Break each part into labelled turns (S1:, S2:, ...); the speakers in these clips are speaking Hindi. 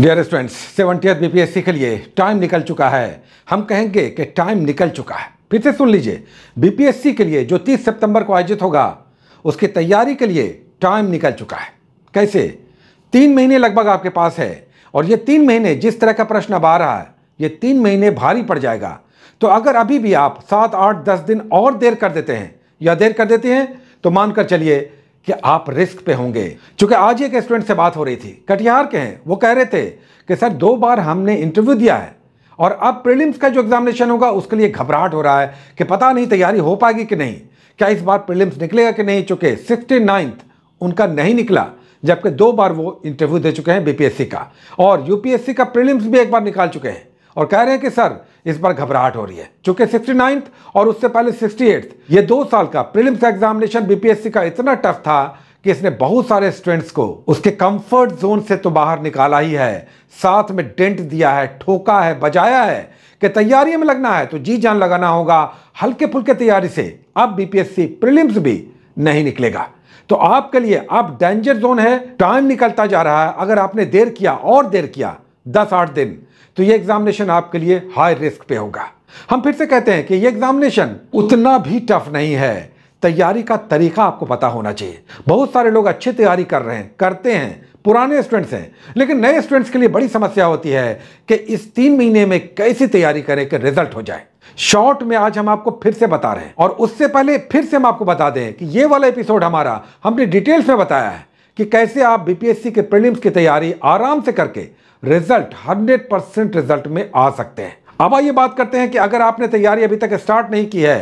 S1: डियर स्टूडेंट्स सेवनटीएथ बीपीएससी के लिए टाइम निकल चुका है हम कहेंगे कि टाइम निकल चुका है फिर से सुन लीजिए बीपीएससी के लिए जो 30 सितंबर को आयोजित होगा उसकी तैयारी के लिए टाइम निकल चुका है कैसे तीन महीने लगभग आपके पास है और ये तीन महीने जिस तरह का प्रश्न अब आ रहा है ये तीन महीने भारी पड़ जाएगा तो अगर अभी भी आप सात आठ दस दिन और देर कर देते हैं या देर कर देते हैं तो मानकर चलिए कि आप रिस्क पे होंगे चूंकि आज एक स्टूडेंट से बात हो रही थी कटिहार के हैं वो कह रहे थे कि सर दो बार हमने इंटरव्यू दिया है और अब प्रीलिम्स का जो एग्जामिनेशन होगा उसके लिए घबराहट हो रहा है कि पता नहीं तैयारी हो पाएगी कि नहीं क्या इस बार प्रीलिम्स निकलेगा कि नहीं चूंकि सिक्सटी नाइन्थ उनका नहीं निकला जबकि दो बार वो इंटरव्यू दे चुके हैं बीपीएससी का और यूपीएससी का प्रीलिम्स भी एक बार निकाल चुके हैं और कह रहे हैं कि सर इस पर घबराहट हो रही है क्योंकि सिक्सटी और उससे पहले सिक्सटी ये दो साल का प्रिलिम्स एग्जामिनेशन बीपीएससी का इतना टफ था कि इसने बहुत सारे स्टूडेंट्स को उसके कंफर्ट जोन से तो बाहर निकाला ही है साथ में डेंट दिया है ठोका है बजाया है कि तैयारी में लगना है तो जी जान लगाना होगा हल्के फुल्के तैयारी से अब बीपीएससी प्रिलिम्स भी नहीं निकलेगा तो आपके लिए अब डेंजर जोन है टाइम निकलता जा रहा है अगर आपने देर किया और देर किया दस आठ दिन तो ये एग्जामिनेशन आपके लिए हाई रिस्क पे होगा हम फिर से कहते हैं कि ये एग्जामिनेशन उतना भी टफ नहीं है तैयारी का तरीका आपको पता होना चाहिए बहुत सारे लोग अच्छी तैयारी कर रहे हैं करते हैं पुराने स्टूडेंट्स हैं लेकिन नए स्टूडेंट्स के लिए बड़ी समस्या होती है कि इस तीन महीने में कैसी तैयारी करें कि रिजल्ट हो जाए शॉर्ट में आज हम आपको फिर से बता रहे हैं और उससे पहले फिर से हम आपको बता दें कि ये वाला एपिसोड हमारा हमने डिटेल्स में बताया है कि कैसे आप बीपीएससी के प्रीलिम्स की तैयारी आराम से करके रिजल्ट 100 परसेंट रिजल्ट में आ सकते हैं अब आइए बात करते हैं कि अगर आपने तैयारी अभी तक स्टार्ट नहीं की है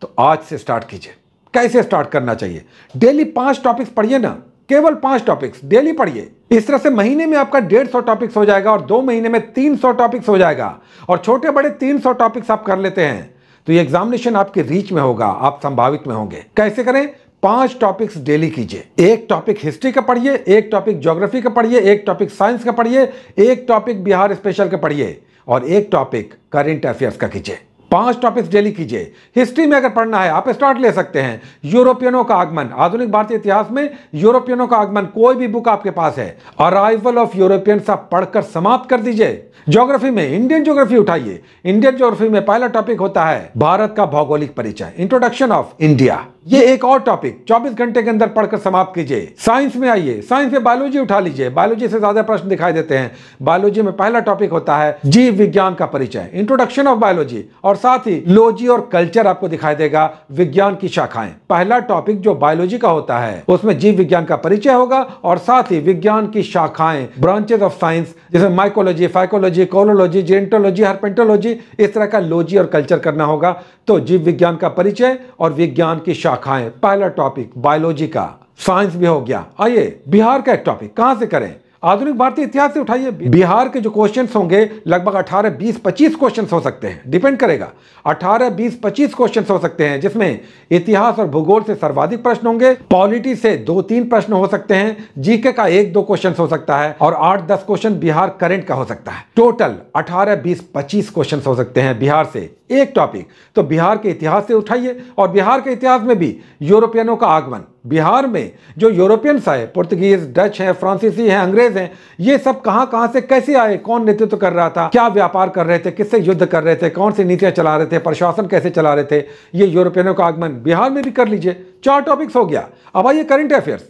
S1: तो आज से स्टार्ट कीजिए कैसे स्टार्ट करना चाहिए डेली पांच टॉपिक्स पढ़िए ना केवल पांच टॉपिक्स डेली पढ़िए इस तरह से महीने में आपका डेढ़ सौ टॉपिक्स हो जाएगा और दो महीने में तीन सौ टॉपिक्स हो जाएगा और छोटे बड़े तीन सौ टॉपिक्स आप कर लेते हैं तो ये एग्जामिनेशन आपके रीच में होगा आप संभावित में होंगे कैसे करें पांच टॉपिक्स डेली कीजिए एक टॉपिक हिस्ट्री का पढ़िए एक टॉपिक ज्योग्राफी का पढ़िए एक टॉपिक साइंस का पढ़िए एक टॉपिक बिहार स्पेशल का पढ़िए और एक टॉपिक करेंट अफेयर्स का कीजिए पांच टॉपिक्स डेली कीजिए हिस्ट्री में अगर पढ़ना है आप स्टार्ट ले सकते हैं यूरोपियनों का आगमन आधुनिक भारतीय इतिहास में यूरोपियनों का आगमन कोई भी बुक आपके पास है अराइवल ऑफ यूरोपियंस आप पढ़कर समाप्त कर दीजिए ज्योग्राफी में इंडियन ज्योग्राफी उठाइए इंडियन ज्योग्राफी में पहला टॉपिक होता है भारत का भौगोलिक परिचय इंट्रोडक्शन ऑफ इंडिया ये एक और टॉपिक 24 घंटे के अंदर पढ़कर समाप्त कीजिए साइंस में आइए साइंस में बायोलॉजी उठा लीजिए बायोलॉजी से ज्यादा प्रश्न दिखाई देते हैं बायोलॉजी में पहला टॉपिक होता है जीव विज्ञान का परिचय इंट्रोडक्शन ऑफ बायोलॉजी और साथ ही लोजी और कल्चर आपको दिखाई देगा विज्ञान की शाखाएं पहला टॉपिक जो बायोलॉजी का होता है उसमें जीव विज्ञान का परिचय होगा और साथ ही विज्ञान की शाखाएं ब्रांचेज ऑफ साइंस जैसे माइकोलॉजी फाइकोलॉजी कोलोलॉजी जेंटोलॉजी हर्पेंटोलॉजी इस तरह का लोजी और कल्चर करना होगा तो जीव विज्ञान का परिचय और विज्ञान की शाखा शाखाएं पहला टॉपिक बायोलॉजी का साइंस भी हो गया आइए बिहार का एक टॉपिक कहां से करें आधुनिक भारतीय इतिहास से उठाइए बिहार के जो क्वेश्चन होंगे लगभग 18, 20, 25 क्वेश्चन हो सकते हैं डिपेंड करेगा 18, 20, 25 क्वेश्चन हो सकते हैं जिसमें इतिहास और भूगोल से सर्वाधिक प्रश्न होंगे पॉलिटी से दो तीन प्रश्न हो सकते हैं जीके का एक दो क्वेश्चन हो सकता है और आठ दस क्वेश्चन बिहार करेंट का हो सकता है टोटल अठारह बीस पच्चीस क्वेश्चन हो सकते हैं बिहार से एक टॉपिक तो बिहार के इतिहास से उठाइए और बिहार के इतिहास में भी यूरोपियनों का आगमन बिहार में जो यूरोपियंस आए पुर्तगीज डच हैं फ्रांसीसी हैं अंग्रेज हैं ये सब कहां कहां से कैसे आए कौन नेतृत्व कर रहा था क्या व्यापार कर रहे थे किससे युद्ध कर रहे थे कौन सी नीतियां चला रहे थे प्रशासन कैसे चला रहे थे ये यूरोपियनों का आगमन बिहार में भी कर लीजिए चार टॉपिक्स हो गया अब आइए करंट अफेयर्स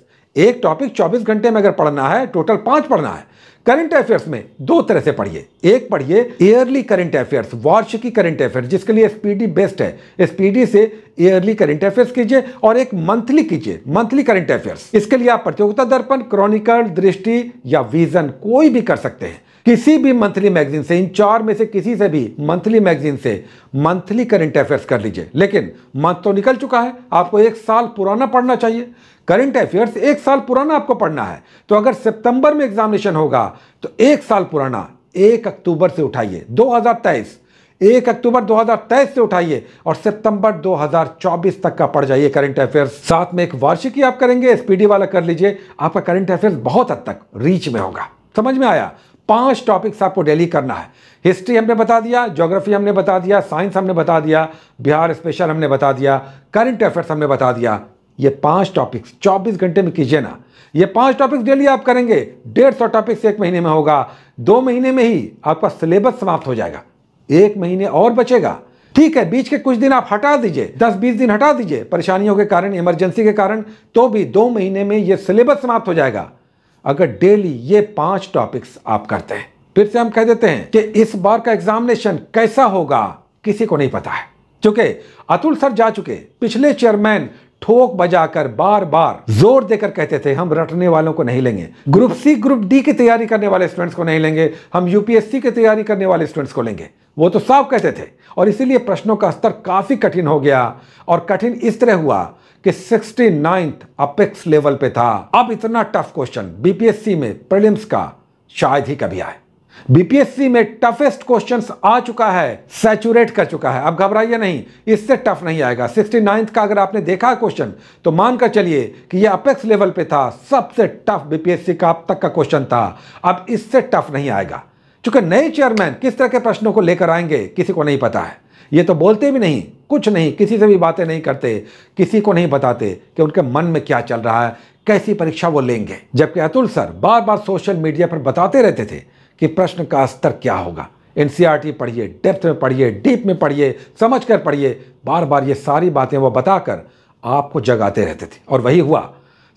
S1: एक टॉपिक 24 घंटे में अगर पढ़ना है टोटल पांच पढ़ना है करंट अफेयर्स में दो तरह से पढ़िए एक पढ़िए ईयरली करंट अफेयर्स वार्षिकी करंट अफेयर्स जिसके लिए एसपीडी बेस्ट है एसपीडी से ईयरली करंट अफेयर्स कीजिए और एक मंथली कीजिए मंथली करंट अफेयर्स इसके लिए आप प्रतियोगिता दर्पण क्रॉनिकल दृष्टि या विजन कोई भी कर सकते हैं किसी भी मंथली मैगजीन से इन चार में से किसी से भी मंथली मैगजीन से मंथली करंट अफेयर्स कर लीजिए लेकिन मंथ तो निकल चुका है आपको एक साल पुराना पढ़ना चाहिए करंट अफेयर्स एक साल पुराना आपको पढ़ना है तो अगर सितंबर में एग्जामिनेशन होगा तो एक साल पुराना एक अक्टूबर से उठाइए 2023 एक अक्टूबर 2023 से उठाइए और सितंबर 2024 तक का पड़ जाइए करंट अफेयर्स साथ में एक वार्षिकी आप करेंगे एसपीडी वाला कर लीजिए आपका करंट अफेयर्स बहुत हद तक रीच में होगा समझ में आया पांच टॉपिक्स आपको डेली करना है हिस्ट्री हमने बता दिया ज्योग्राफी हमने बता दिया साइंस हमने बता दिया बिहार स्पेशल हमने बता दिया करंट अफेयर्स हमने बता दिया ये पांच टॉपिक्स 24 घंटे में कीजिए ना ये पांच टॉपिक्स डेली आप करेंगे डेढ़ सौ टॉपिक्स एक महीने में होगा दो महीने में ही आपका सिलेबस समाप्त हो जाएगा एक महीने और बचेगा ठीक है बीच के कुछ दिन आप हटा दीजिए दस बीस दिन हटा दीजिए परेशानियों के कारण इमरजेंसी के कारण तो भी दो महीने में यह सिलेबस समाप्त हो जाएगा अगर डेली ये पांच टॉपिक्स आप करते हैं फिर से हम कह देते हैं कि इस बार का एग्जामिनेशन कैसा होगा किसी को नहीं पता है क्योंकि अतुल सर जा चुके पिछले चेयरमैन ठोक बजाकर बार बार जोर देकर कहते थे हम रटने वालों को नहीं लेंगे ग्रुप सी ग्रुप डी की तैयारी करने वाले स्टूडेंट्स को नहीं लेंगे हम यूपीएससी की तैयारी करने वाले स्टूडेंट्स को लेंगे वो तो साफ कहते थे और इसीलिए प्रश्नों का स्तर काफी कठिन हो गया और कठिन इस तरह हुआ कि 69th अपेक्स लेवल पे था अब इतना टफ क्वेश्चन बीपीएससी में प्रीलिम्स का शायद ही कभी आए बीपीएससी में टफेस्ट क्वेश्चंस आ चुका है सैचुरेट कर चुका है अब घबराइए नहीं इससे टफ नहीं आएगा सिक्सटी नाइन्थ का अगर आपने देखा क्वेश्चन तो मानकर चलिए कि यह अपेक्स लेवल पे था सबसे टफ बीपीएससी का अब तक का क्वेश्चन था अब इससे टफ नहीं आएगा चूंकि नए चेयरमैन किस तरह के प्रश्नों को लेकर आएंगे किसी को नहीं पता है ये तो बोलते भी नहीं कुछ नहीं किसी से भी बातें नहीं करते किसी को नहीं बताते कि उनके मन में क्या चल रहा है कैसी परीक्षा वो लेंगे जबकि अतुल सर बार बार सोशल मीडिया पर बताते रहते थे कि प्रश्न का स्तर क्या होगा एन e पढ़िए डेप्थ में पढ़िए डीप में पढ़िए समझ कर पढ़िए बार बार ये सारी बातें वो बताकर आपको जगाते रहते थे और वही हुआ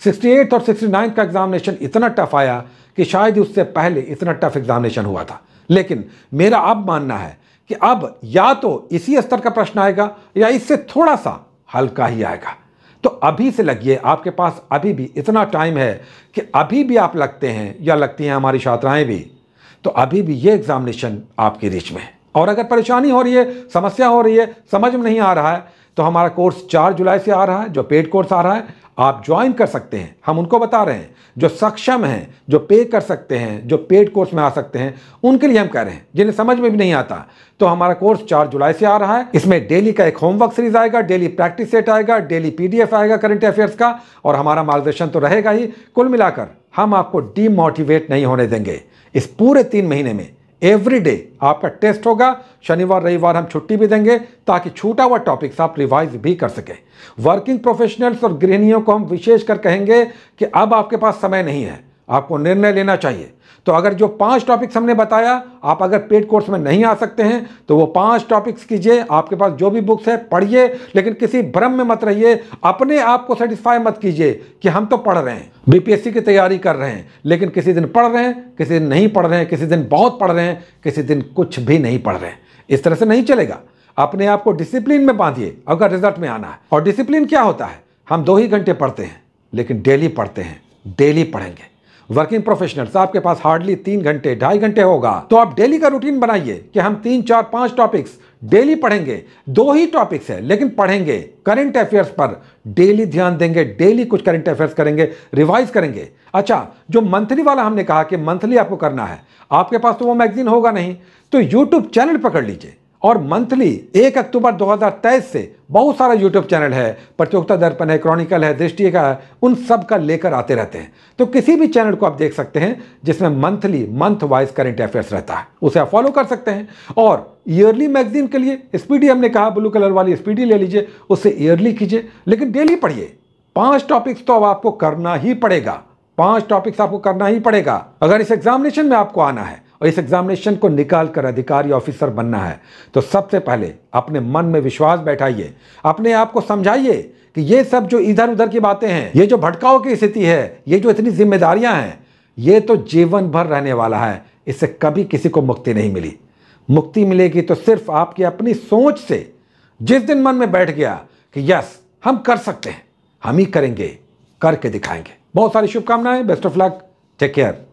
S1: 68 और 69 का एग्जामिनेशन इतना टफ आया कि शायद उससे पहले इतना टफ एग्जामिनेशन हुआ था लेकिन मेरा अब मानना है कि अब या तो इसी स्तर का प्रश्न आएगा या इससे थोड़ा सा हल्का ही आएगा तो अभी से लगिए आपके पास अभी भी इतना टाइम है कि अभी भी आप लगते हैं या लगती हैं हमारी छात्राएं भी तो अभी भी ये एग्जामिनेशन आपके रीच में है और अगर परेशानी हो रही है समस्या हो रही है समझ में नहीं आ रहा है तो हमारा कोर्स चार जुलाई से आ रहा है जो पेड कोर्स आ रहा है आप ज्वाइन कर सकते हैं हम उनको बता रहे हैं जो सक्षम हैं जो पे कर सकते हैं जो पेड कोर्स में आ सकते हैं उनके लिए हम कह रहे हैं जिन्हें समझ में भी नहीं आता तो हमारा कोर्स चार जुलाई से आ रहा है इसमें डेली का एक होमवर्क सीरीज आएगा डेली प्रैक्टिस सेट आएगा डेली पीडीएफ आएगा करंट अफेयर्स का और हमारा मार्गदर्शन तो रहेगा ही कुल मिलाकर हम आपको डीमोटिवेट नहीं होने देंगे इस पूरे तीन महीने में एवरी डे आपका टेस्ट होगा शनिवार रविवार हम छुट्टी भी देंगे ताकि छूटा हुआ टॉपिक्स आप रिवाइज भी कर सकें वर्किंग प्रोफेशनल्स और गृहणियों को हम विशेष कर कहेंगे कि अब आपके पास समय नहीं है आपको निर्णय लेना चाहिए तो अगर जो पांच टॉपिक्स हमने बताया आप अगर पेड कोर्स में नहीं आ सकते हैं तो वो पांच टॉपिक्स कीजिए आपके पास जो भी बुक्स है पढ़िए लेकिन किसी भ्रम में मत रहिए अपने आप को सेटिस्फाई मत कीजिए कि हम तो पढ़ रहे हैं बीपीएससी की तैयारी कर रहे हैं लेकिन किसी दिन पढ़ रहे हैं किसी दिन नहीं पढ़ रहे हैं किसी दिन बहुत पढ़ रहे हैं किसी दिन कुछ भी नहीं पढ़ रहे हैं इस तरह से नहीं चलेगा अपने आप को डिसिप्लिन में बांधिए अगर रिजल्ट में आना है और डिसिप्लिन क्या होता है हम दो ही घंटे पढ़ते हैं लेकिन डेली पढ़ते हैं डेली पढ़ेंगे वर्किंग प्रोफेशनल्स तो आपके पास हार्डली तीन घंटे ढाई घंटे होगा तो आप डेली का रूटीन बनाइए कि हम तीन चार पांच टॉपिक्स डेली पढ़ेंगे दो ही टॉपिक्स है लेकिन पढ़ेंगे करंट अफेयर्स पर डेली ध्यान देंगे डेली कुछ करंट अफेयर्स करेंगे रिवाइज करेंगे अच्छा जो मंथली वाला हमने कहा कि मंथली आपको करना है आपके पास तो वो मैगजीन होगा नहीं तो यूट्यूब चैनल पकड़ लीजिए और मंथली एक अक्टूबर 2023 से बहुत सारा यूट्यूब चैनल है प्रतियोगिता दर्पण है क्रॉनिकल है दृष्टि का है उन सब का लेकर आते रहते हैं तो किसी भी चैनल को आप देख सकते हैं जिसमें monthly month wise current affairs रहता है उसे आप फॉलो कर सकते हैं और ईयरली मैगजीन के लिए स्पीडी हमने कहा ब्लू कलर वाली स्पीडी ले लीजिए उससे ईयरली कीजिए लेकिन डेली पढ़िए पांच टॉपिक्स तो अब आपको करना ही पड़ेगा पांच टॉपिक्स आपको करना ही पड़ेगा अगर इस एग्जामिनेशन में आपको आना है और इस एग्जामिनेशन को निकाल कर अधिकारी ऑफिसर बनना है तो सबसे पहले अपने मन में विश्वास बैठाइए अपने आप को समझाइए कि ये सब जो इधर उधर की बातें हैं ये जो भटकाव की स्थिति है ये जो इतनी जिम्मेदारियां हैं ये तो जीवन भर रहने वाला है इससे कभी किसी को मुक्ति नहीं मिली मुक्ति मिलेगी तो सिर्फ आपकी अपनी सोच से जिस दिन मन में बैठ गया कि यस हम कर सकते हैं हम ही करेंगे करके दिखाएंगे बहुत सारी शुभकामनाएं best of luck take care